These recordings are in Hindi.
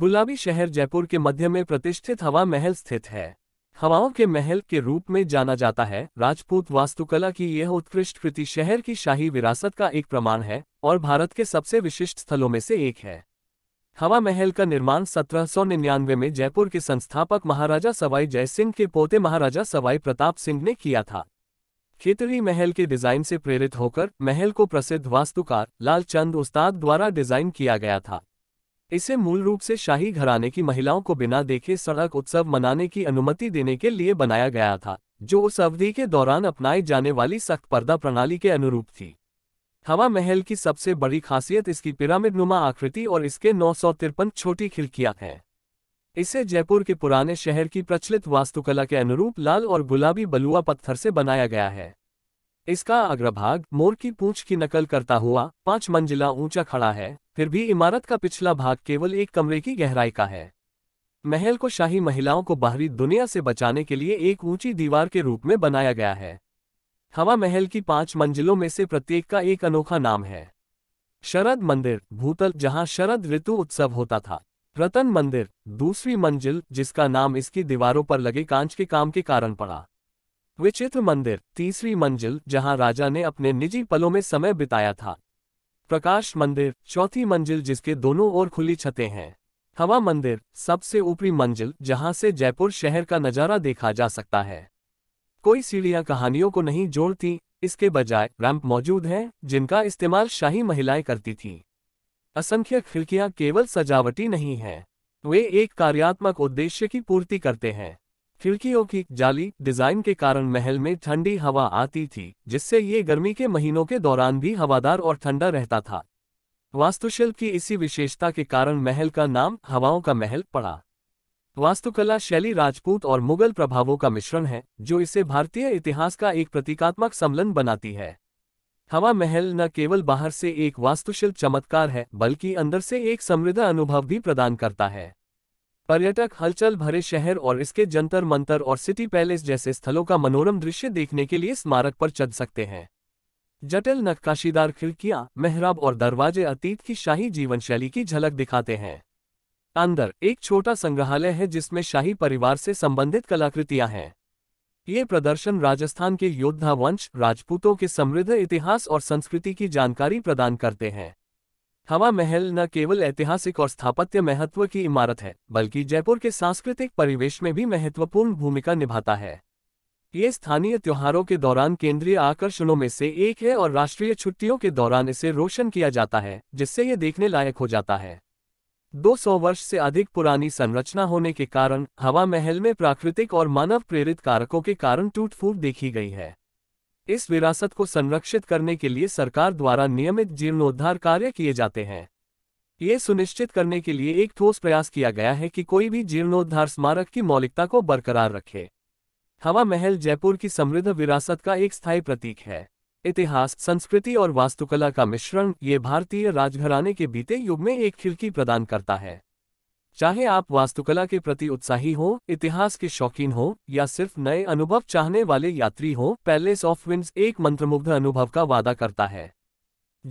गुलाबी शहर जयपुर के मध्य में प्रतिष्ठित हवा महल स्थित है हवाओं के महल के रूप में जाना जाता है राजपूत वास्तुकला की यह उत्कृष्ट कृति शहर की शाही विरासत का एक प्रमाण है और भारत के सबसे विशिष्ट स्थलों में से एक है हवा महल का निर्माण 1799 में जयपुर के संस्थापक महाराजा सवाई जय सिंह के पोते महाराजा सवाई प्रताप सिंह ने किया था खेतरी महल के डिजाइन से प्रेरित होकर महल को प्रसिद्ध वास्तुकार लालचंद उस्ताद द्वारा डिजाइन किया गया था इसे मूल रूप से शाही घराने की महिलाओं को बिना देखे सड़क उत्सव मनाने की अनुमति देने के लिए बनाया गया था जो उस अवधि के दौरान अपनाई जाने वाली सख्त पर्दा प्रणाली के अनुरूप थी हवा महल की सबसे बड़ी खासियत इसकी पिरामिड नुमा आकृति और इसके नौ छोटी खिड़कियां हैं इसे जयपुर के पुराने शहर की प्रचलित वास्तुकला के अनुरूप लाल और गुलाबी बलुआ पत्थर से बनाया गया है इसका अग्रभाग मोर की पूंछ की नकल करता हुआ पांच मंजिला ऊंचा खड़ा है फिर भी इमारत का पिछला भाग केवल एक कमरे की गहराई का है महल को शाही महिलाओं को बाहरी दुनिया से बचाने के लिए एक ऊंची दीवार के रूप में बनाया गया है हवा महल की पांच मंजिलों में से प्रत्येक का एक अनोखा नाम है शरद मंदिर भूतल जहां शरद ऋतु उत्सव होता था रतन मंदिर दूसरी मंजिल जिसका नाम इसकी दीवारों पर लगे कांच के काम के कारण पड़ा विचित्र मंदिर तीसरी मंजिल जहां राजा ने अपने निजी पलों में समय बिताया था प्रकाश मंदिर चौथी मंजिल जिसके दोनों ओर खुली छतें हैं हवा मंदिर सबसे ऊपरी मंजिल जहां से जयपुर शहर का नज़ारा देखा जा सकता है कोई सीढ़ियां कहानियों को नहीं जोड़ती इसके बजाय रैंप मौजूद हैं जिनका इस्तेमाल शाही महिलाएं करती थीं असंख्य खिड़कियां केवल सजावटी नहीं हैं वे एक कार्यात्मक उद्देश्य की पूर्ति करते हैं खिड़कियों की जाली डिजाइन के कारण महल में ठंडी हवा आती थी जिससे ये गर्मी के महीनों के दौरान भी हवादार और ठंडा रहता था वास्तुशिल्प की इसी विशेषता के कारण महल का नाम हवाओं का महल पड़ा वास्तुकला शैली राजपूत और मुगल प्रभावों का मिश्रण है जो इसे भारतीय इतिहास का एक प्रतीकात्मक सम्मलन बनाती है हवा महल न केवल बाहर से एक वास्तुशिल्प चमत्कार है बल्कि अंदर से एक समृद्ध अनुभव भी प्रदान करता है पर्यटक हलचल भरे शहर और इसके जंतर मंतर और सिटी पैलेस जैसे स्थलों का मनोरम दृश्य देखने के लिए स्मारक पर चढ़ सकते हैं जटिल नक्काशीदार खिड़कियां मेहराब और दरवाजे अतीत की शाही जीवन शैली की झलक दिखाते हैं अंदर एक छोटा संग्रहालय है जिसमें शाही परिवार से संबंधित कलाकृतियां हैं ये प्रदर्शन राजस्थान के योद्धा वंश राजपूतों के समृद्ध इतिहास और संस्कृति की जानकारी प्रदान करते हैं हवा महल न केवल ऐतिहासिक और स्थापत्य महत्व की इमारत है बल्कि जयपुर के सांस्कृतिक परिवेश में भी महत्वपूर्ण भूमिका निभाता है ये स्थानीय त्योहारों के दौरान केंद्रीय आकर्षणों में से एक है और राष्ट्रीय छुट्टियों के दौरान इसे रोशन किया जाता है जिससे ये देखने लायक हो जाता है 200 वर्ष से अधिक पुरानी संरचना होने के कारण हवा महल में प्राकृतिक और मानव प्रेरित कारकों के कारण टूट फूट देखी गई है इस विरासत को संरक्षित करने के लिए सरकार द्वारा नियमित जीर्णोद्धार कार्य किए जाते हैं ये सुनिश्चित करने के लिए एक ठोस प्रयास किया गया है कि कोई भी जीर्णोद्धार स्मारक की मौलिकता को बरकरार रखे हवा महल जयपुर की समृद्ध विरासत का एक स्थायी प्रतीक है इतिहास संस्कृति और वास्तुकला का मिश्रण ये भारतीय राजघराने के बीते युग में एक खिड़की प्रदान करता है चाहे आप वास्तुकला के प्रति उत्साही हो इतिहास के शौकीन हो या सिर्फ नए अनुभव चाहने वाले यात्री हो पैलेस ऑफ विंड्स एक मंत्रमुग्ध अनुभव का वादा करता है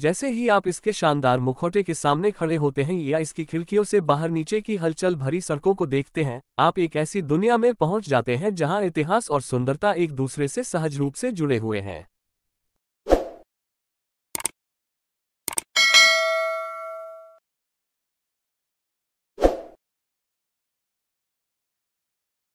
जैसे ही आप इसके शानदार मुखौटे के सामने खड़े होते हैं या इसकी खिड़कियों से बाहर नीचे की हलचल भरी सड़कों को देखते हैं आप एक ऐसी दुनिया में पहुंच जाते हैं जहां इतिहास और सुंदरता एक दूसरे से सहज रूप से जुड़े हुए हैं